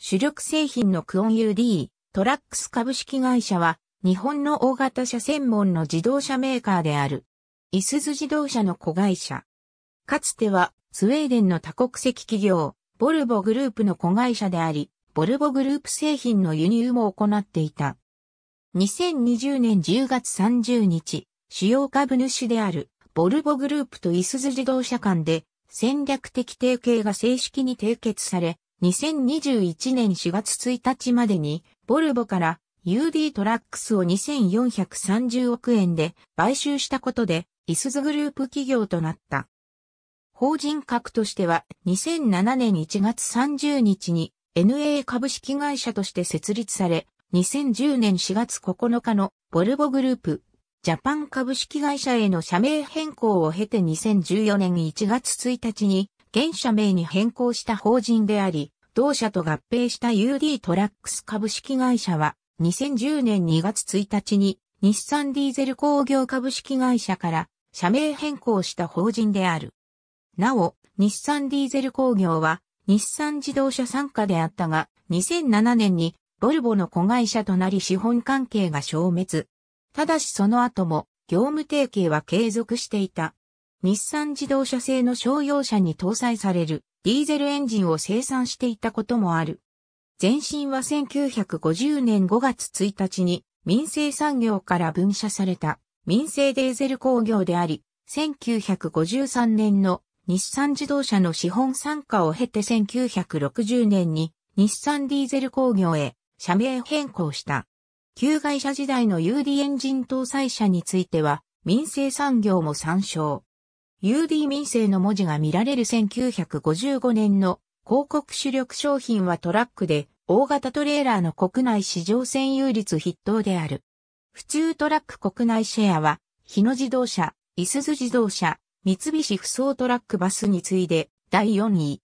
主力製品のクオン UD、トラックス株式会社は、日本の大型車専門の自動車メーカーである。イスズ自動車の子会社。かつては、スウェーデンの多国籍企業、ボルボグループの子会社であり、ボルボグループ製品の輸入も行っていた。2020年10月30日、主要株主である、ボルボグループとイスズ自動車間で、戦略的提携が正式に締結され、2021年4月1日までに、ボルボから UD トラックスを2430億円で買収したことで、イスズグループ企業となった。法人格としては2007年1月30日に NA 株式会社として設立され、2010年4月9日のボルボグループ、ジャパン株式会社への社名変更を経て2014年1月1日に現社名に変更した法人であり、同社と合併した UD トラックス株式会社は、2010年2月1日に、日産ディーゼル工業株式会社から、社名変更した法人である。なお、日産ディーゼル工業は、日産自動車参加であったが、2007年に、ボルボの子会社となり資本関係が消滅。ただしその後も、業務提携は継続していた。日産自動車製の商用車に搭載されるディーゼルエンジンを生産していたこともある。前身は1950年5月1日に民生産業から分社された民生デーゼル工業であり、1953年の日産自動車の資本参加を経て1960年に日産ディーゼル工業へ社名変更した。旧会社時代の UD エンジン搭載車については民生産業も参照。UD 民生の文字が見られる1955年の広告主力商品はトラックで大型トレーラーの国内市場占有率筆頭である。府中トラック国内シェアは日野自動車、いすゞ自動車、三菱不走トラックバスに次いで第4位。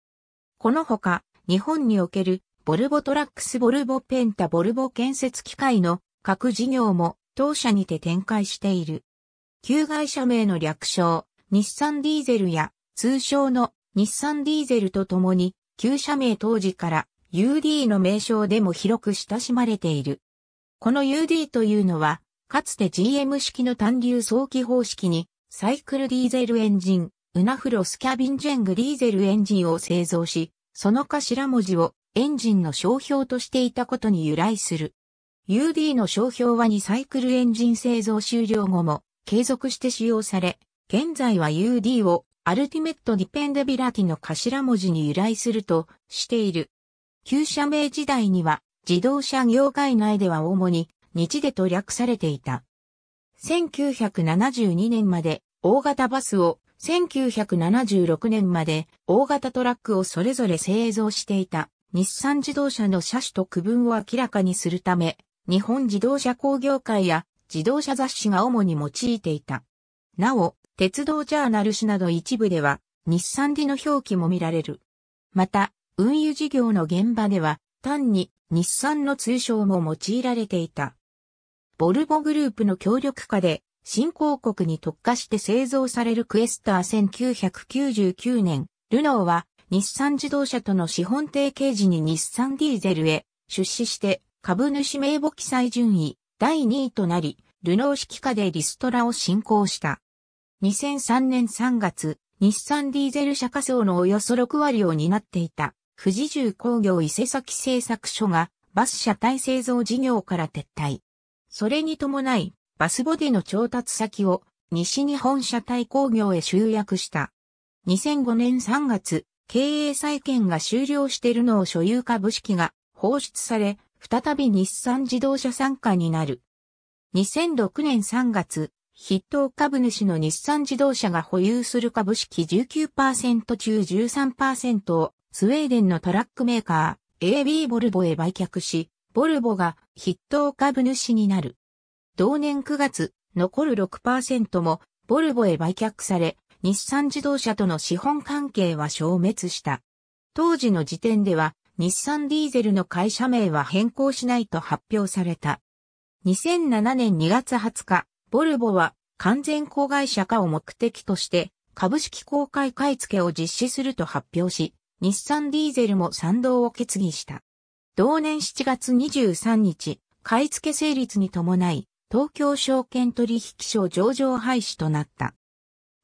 このほか日本におけるボルボトラックスボルボペンタボルボ建設機械の各事業も当社にて展開している。旧会社名の略称日産ディーゼルや通称の日産ディーゼルとともに旧社名当時から UD の名称でも広く親しまれている。この UD というのは、かつて GM 式の単流早期方式に、サイクルディーゼルエンジン、ウナフロスキャビンジェングディーゼルエンジンを製造し、その頭文字をエンジンの商標としていたことに由来する。UD の商標は2サイクルエンジン製造終了後も継続して使用され、現在は UD をアルティメットディペンデビラティの頭文字に由来するとしている。旧社名時代には自動車業界内では主に日でと略されていた。1972年まで大型バスを、1976年まで大型トラックをそれぞれ製造していた日産自動車の車種と区分を明らかにするため、日本自動車工業会や自動車雑誌が主に用いていた。なお、鉄道ジャーナル誌など一部では、日産ィの表記も見られる。また、運輸事業の現場では、単に日産の通称も用いられていた。ボルボグループの協力下で、新興国に特化して製造されるクエスター1999年、ルノーは日産自動車との資本提携時に日産ディーゼルへ出資して株主名簿記載順位第2位となり、ルノー指揮下でリストラを進行した。2003年3月、日産ディーゼル車架層のおよそ6割を担っていた、富士重工業伊勢崎製作所が、バス車体製造事業から撤退。それに伴い、バスボディの調達先を、西日本車体工業へ集約した。2005年3月、経営再建が終了しているのを所有株式が放出され、再び日産自動車参加になる。2006年3月、筆頭株主の日産自動車が保有する株式19%中13%をスウェーデンのトラックメーカー AB ボルボへ売却し、ボルボが筆頭株主になる。同年9月、残る6%もボルボへ売却され、日産自動車との資本関係は消滅した。当時の時点では、日産ディーゼルの会社名は変更しないと発表された。2007年2月20日、ボルボは完全子会社化を目的として株式公開買い付けを実施すると発表し、日産ディーゼルも賛同を決議した。同年7月23日、買い付け成立に伴い、東京証券取引所上場廃止となった。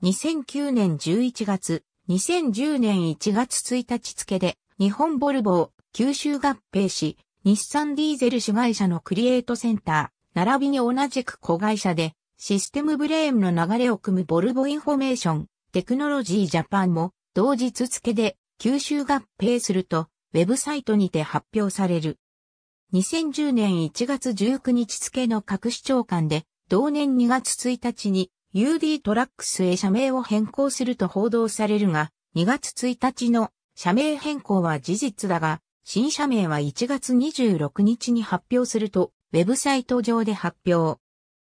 2009年11月、2010年1月1日付で、日本ボルボを吸収合併し、日産ディーゼル主会社のクリエイトセンター、並びに同じく子会社で、システムブレームの流れを組むボルボインフォメーション、テクノロジージャパンも同日付で吸収合併するとウェブサイトにて発表される。2010年1月19日付の各市長官で同年2月1日に UD トラックスへ社名を変更すると報道されるが、2月1日の社名変更は事実だが、新社名は1月26日に発表すると、ウェブサイト上で発表。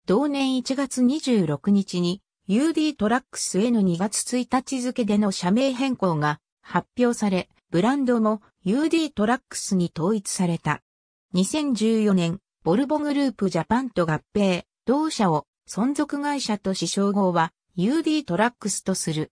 同年1月26日に UD トラックスへの2月1日付での社名変更が発表され、ブランドも UD トラックスに統一された。2014年、ボルボグループジャパンと合併、同社を存続会社とし称号は UD トラックスとする。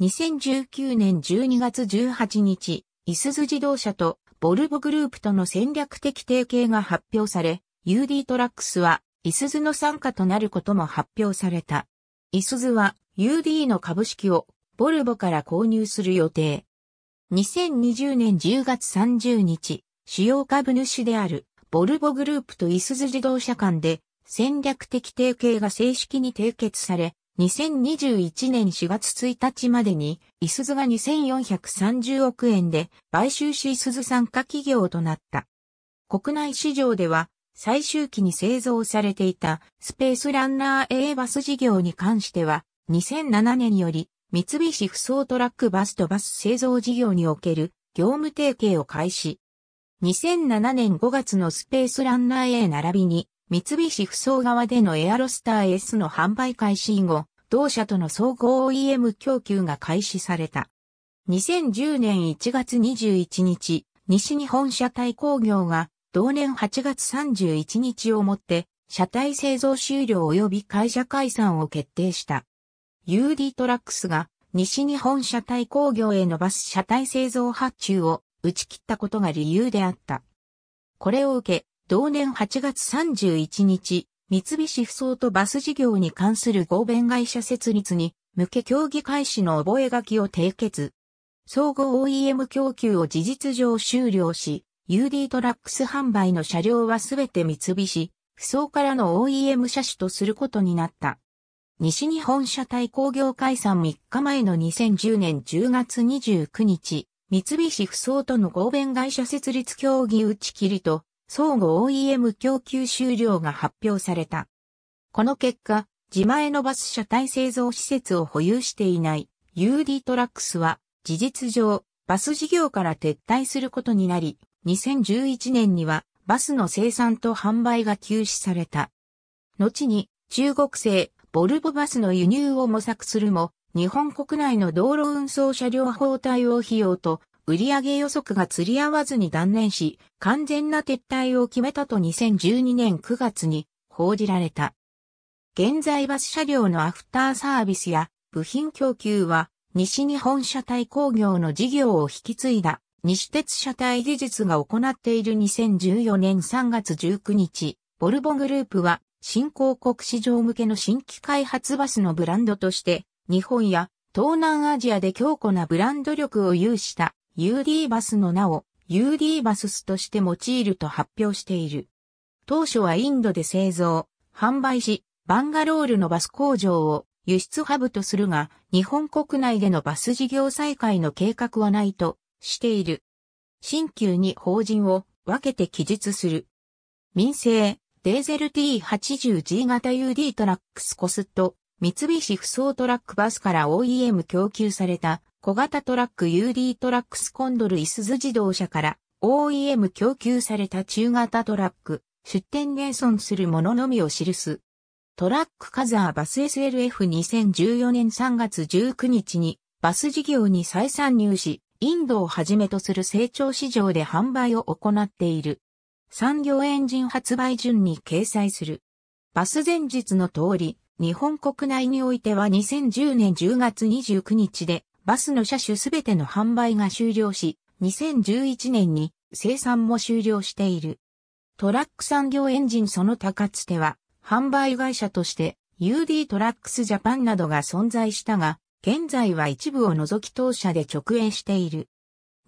2019年12月18日、イスズ自動車とボルボグループとの戦略的提携が発表され、UD トラックスはイスズの参加となることも発表された。イスズは UD の株式をボルボから購入する予定。2020年10月30日、主要株主であるボルボグループとイスズ自動車間で戦略的提携が正式に締結され、2021年4月1日までに、イスズが2430億円で買収しイスズ参加企業となった。国内市場では最終期に製造されていたスペースランナー A バス事業に関しては、2007年より三菱不走トラックバスとバス製造事業における業務提携を開始。2007年5月のスペースランナー A 並びに三菱不走側でのエアロスター S の販売開始以後、同社との総合 OEM 供給が開始された。2010年1月21日、西日本車体工業が同年8月31日をもって、車体製造終了及び会社解散を決定した。UD トラックスが西日本車体工業へのバス車体製造発注を打ち切ったことが理由であった。これを受け、同年8月31日、三菱不走とバス事業に関する合弁会社設立に向け協議開始の覚書を締結。総合 OEM 供給を事実上終了し、UD トラックス販売の車両はすべて三菱、不走からの OEM 車種とすることになった。西日本車体工業解散3日前の2010年10月29日、三菱不走との合弁会社設立協議打ち切りと、相互 OEM 供給終了が発表された。この結果、自前のバス車体製造施設を保有していない UD トラックスは、事実上、バス事業から撤退することになり、2011年にはバスの生産と販売が休止された。後に中国製ボルボバスの輸入を模索するも、日本国内の道路運送車両法対応費用と売上予測が釣り合わずに断念し、完全な撤退を決めたと2012年9月に報じられた。現在バス車両のアフターサービスや部品供給は西日本車体工業の事業を引き継いだ西鉄車体技術が行っている2014年3月19日、ボルボグループは新興国市場向けの新規開発バスのブランドとして、日本や東南アジアで強固なブランド力を有した UD バスの名を UD バススとして用いると発表している。当初はインドで製造、販売し、バンガロールのバス工場を輸出ハブとするが、日本国内でのバス事業再開の計画はないとしている。新旧に法人を分けて記述する。民生、デーゼル T80G 型 UD トラックスコスト、三菱不走トラックバスから OEM 供給された小型トラック UD トラックスコンドルイスズ自動車から OEM 供給された中型トラック、出店減損するもののみを記す。トラックカザーバス SLF2014 年3月19日にバス事業に再参入し、インドをはじめとする成長市場で販売を行っている。産業エンジン発売順に掲載する。バス前日の通り、日本国内においては2010年10月29日でバスの車種すべての販売が終了し、2011年に生産も終了している。トラック産業エンジンその他かつては販売会社として UD トラックスジャパンなどが存在したが、現在は一部を除き当社で直営している。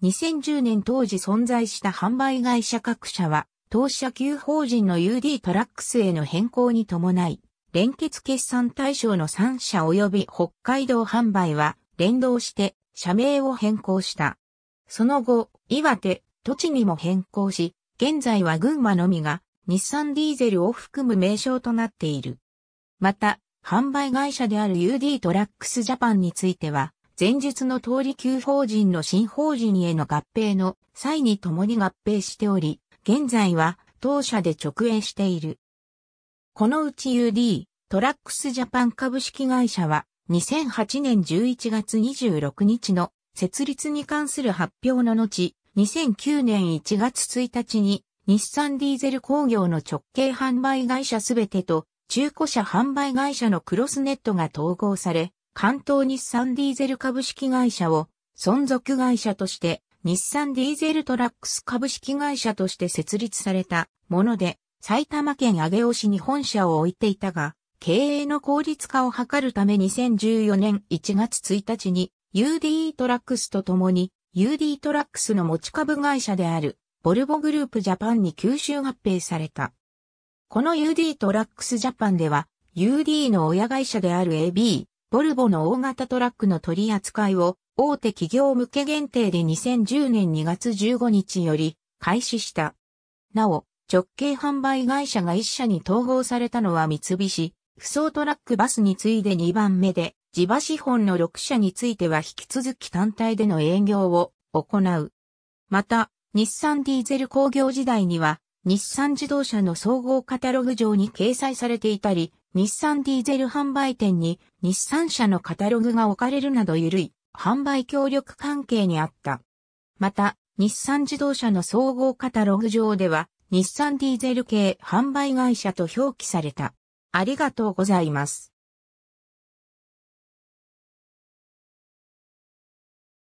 2010年当時存在した販売会社各社は、当社旧法人の UD トラックスへの変更に伴い、連結決算対象の3社及び北海道販売は連動して社名を変更した。その後、岩手、栃木も変更し、現在は群馬のみが日産ディーゼルを含む名称となっている。また、販売会社である UD トラックスジャパンについては、前述の通り旧法人の新法人への合併の際に共に合併しており、現在は当社で直営している。このうち UD トラックスジャパン株式会社は2008年11月26日の設立に関する発表の後、2009年1月1日に日産ディーゼル工業の直系販売会社すべてと中古車販売会社のクロスネットが統合され、関東日産ディーゼル株式会社を存続会社として日産ディーゼルトラックス株式会社として設立されたもので、埼玉県上尾市に本社を置いていたが、経営の効率化を図るため2014年1月1日に u d トラックスと共に UD トラックスの持ち株会社であるボルボグループジャパンに吸収合併された。この UD トラックスジャパンでは、UD の親会社である AB、ボルボの大型トラックの取り扱いを、大手企業向け限定で2010年2月15日より開始した。なお、直径販売会社が1社に統合されたのは三菱、不走トラックバスに次いで2番目で、地場資本の6社については引き続き単体での営業を行う。また、日産ディーゼル工業時代には、日産自動車の総合カタログ上に掲載されていたり、日産ディーゼル販売店に日産車のカタログが置かれるなど緩い販売協力関係にあった。また、日産自動車の総合カタログ上では、日産ディーゼル系販売会社と表記された。ありがとうございます。